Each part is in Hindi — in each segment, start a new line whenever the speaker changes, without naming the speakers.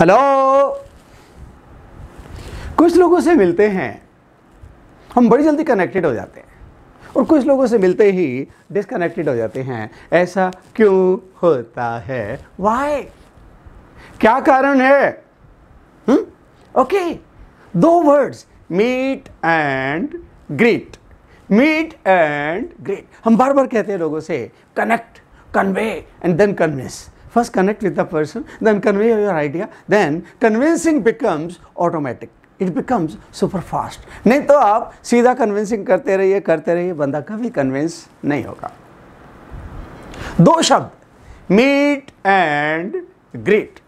हेलो कुछ लोगों से मिलते हैं हम बड़ी जल्दी कनेक्टेड हो जाते हैं और कुछ लोगों से मिलते ही डिसकनेक्टेड हो जाते हैं ऐसा क्यों होता है वाई क्या कारण है ओके दो words meet and greet meet and greet हम बार बार कहते हैं लोगों से connect convey and then convince First connect with the person, then convey your idea, then convincing becomes automatic. It becomes super fast नहीं तो आप सीधा कन्विंसिंग करते रहिए करते रहिए बंदा कभी कन्विंस नहीं होगा दो शब्द meet and greet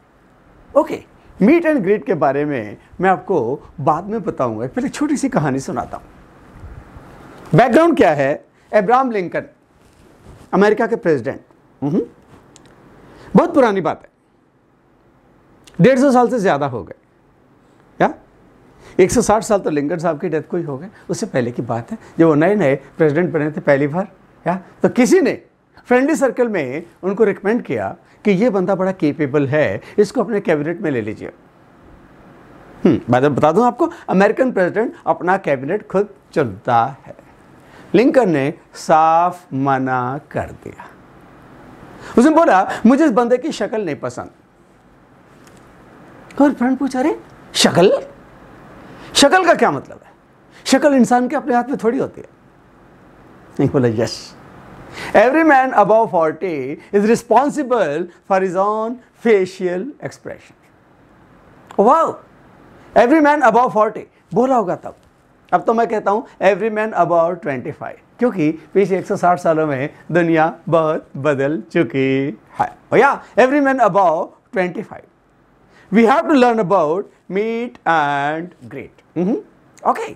okay meet and greet के बारे में मैं आपको बाद में बताऊंगा पहले छोटी सी कहानी सुनाता हूं बैकग्राउंड क्या है एब्राहम लिंकन अमेरिका के प्रेसिडेंट बहुत पुरानी बात है डेढ़ सौ साल से ज़्यादा हो गए या 160 साल तो लिंकन साहब की डेथ को ही हो गए उससे पहले की बात है जब वो नए नए प्रेसिडेंट बने थे पहली बार या तो किसी ने फ्रेंडली सर्कल में उनको रिकमेंड किया कि ये बंदा बड़ा केपेबल है इसको अपने कैबिनेट में ले लीजिए हम्म, मैं बता दूं आपको अमेरिकन प्रेसिडेंट अपना कैबिनेट खुद चुनता है लिंकन ने साफ मना कर दिया उसने बोला मुझे इस बंदे की शक्ल नहीं पसंद और फ्रेंड पूछा रे शक्ल शक्ल का क्या मतलब है शक्ल इंसान के अपने हाथ में थोड़ी होती है नहीं बोला yes every man above forty is responsible for his own facial expression वाह एवरी मैन अबव फोर्टी बोला होगा तब अब तो मैं कहता हूँ every man about twenty five क्योंकि पिछले 160 सालों में दुनिया बहुत बदल चुकी है भैया every man about 25 we have to learn about meet and great okay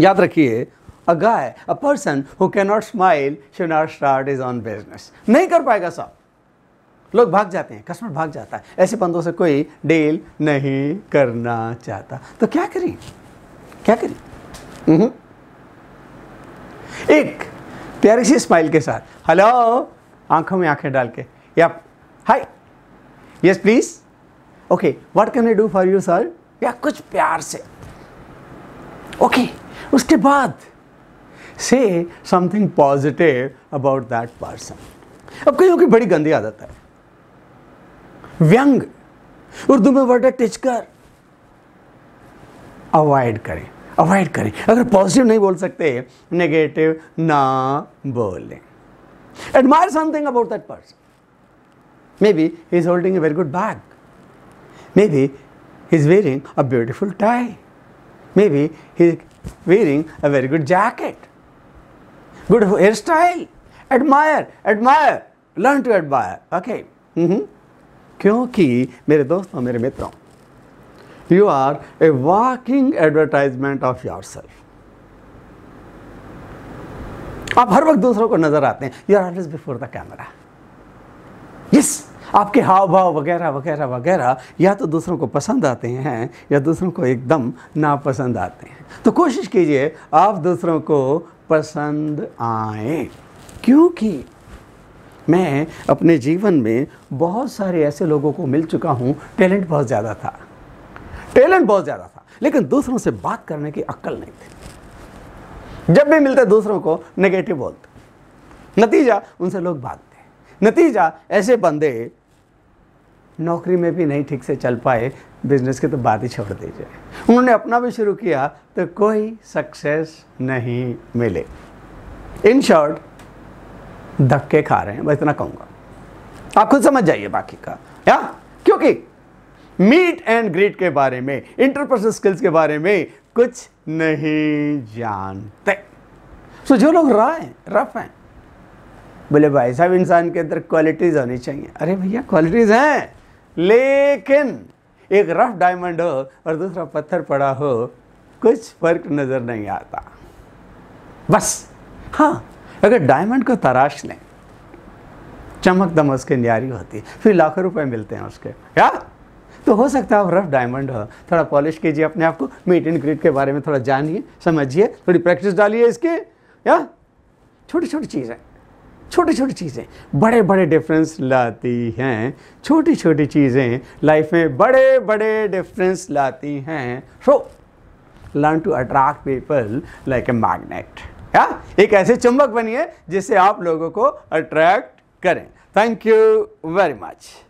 याद रखिए a guy a person who can not smile should not start his own business नहीं कर पाएगा सब लोग भाग जाते हैं कस्टमर भाग जाता है ऐसे बंदों से कोई डील नहीं करना चाहता तो क्या करें क्या करी हम्म। एक प्यारी सी स्माइल के साथ हेलो आंखों में आंखें डाल के या hi yes please okay what can I do for you sir या कुछ प्यार से ओके okay, उसके बाद से something positive about that person अब कहीं की बड़ी गंदी आदत है व्यंग उर्दू में वर्ड है टिचकर अवॉइड करें अवॉइड करें अगर पॉजिटिव नहीं बोल सकते नेगेटिव ना बोलें admire something about that person maybe he is holding a very good bag maybe he is wearing a beautiful tie maybe he is wearing a very good jacket good hair style admire admire learn to admire okay क्योंकि मेरे दोस्तों मेरे मित्रों You are a walking advertisement of yourself. आप हर वक्त दूसरों को नजर आते हैं you are always before the camera yes आपके हाव भाव वगैरह वगैरह वगैरह या तो दूसरों को पसंद आते हैं या दूसरों को एकदम नापसंद आते हैं तो कोशिश कीजिए आप दूसरों को पसंद आए क्योंकि मैं अपने जीवन में बहुत सारे ऐसे लोगों को मिल चुका हूँ टैलेंट बहुत ज़्यादा था टैलेंट बहुत ज़्यादा था लेकिन दूसरों से बात करने की अक्ल नहीं थी जब भी मिलते दूसरों को नेगेटिव बोलते नतीजा उनसे लोग भागते नतीजा ऐसे बंदे नौकरी में भी नहीं ठीक से चल पाए बिजनेस की तो बात ही छोड़ दीजिए उन्होंने अपना भी शुरू किया तो कोई सक्सेस नहीं मिले इन शॉर्ट धक्के खा रहे हैं मैं इतना कहूँगा आप खुद समझ जाइए बाकी का या क्योंकि मीट एंड ग्रीट के बारे में इंटरपर्सनल स्किल्स के बारे में कुछ नहीं जानते सो so, जो लोग रहा हैं रफ हैं बोले भाई साहब इंसान के अंदर क्वालिटीज़ होनी चाहिए अरे भैया क्वालिटीज़ हैं लेकिन एक रफ डायमंड हो और दूसरा पत्थर पड़ा हो कुछ फर्क नज़र नहीं आता बस हाँ अगर डायमंड को तराश लें चमक दमक के न्यारी होती है फिर लाखों रुपए मिलते हैं उसके क्या तो हो सकता है रफ डायमंड हो थोड़ा पॉलिश कीजिए अपने आप को मीट एंड ग्रीट के बारे में थोड़ा जानिए समझिए थोड़ी प्रैक्टिस डालिए इसके या छोटी छोटी चीज़ें छोटी छोटी चीज़ें बड़े बड़े डिफरेंस लाती हैं छोटी छोटी चीज़ें लाइफ में बड़े बड़े डिफरेंस लाती हैं so learn to attract people like a magnet या एक ऐसे चुंबक बनिए जिससे आप लोगों को अट्रैक्ट करें थैंक यू वेरी मच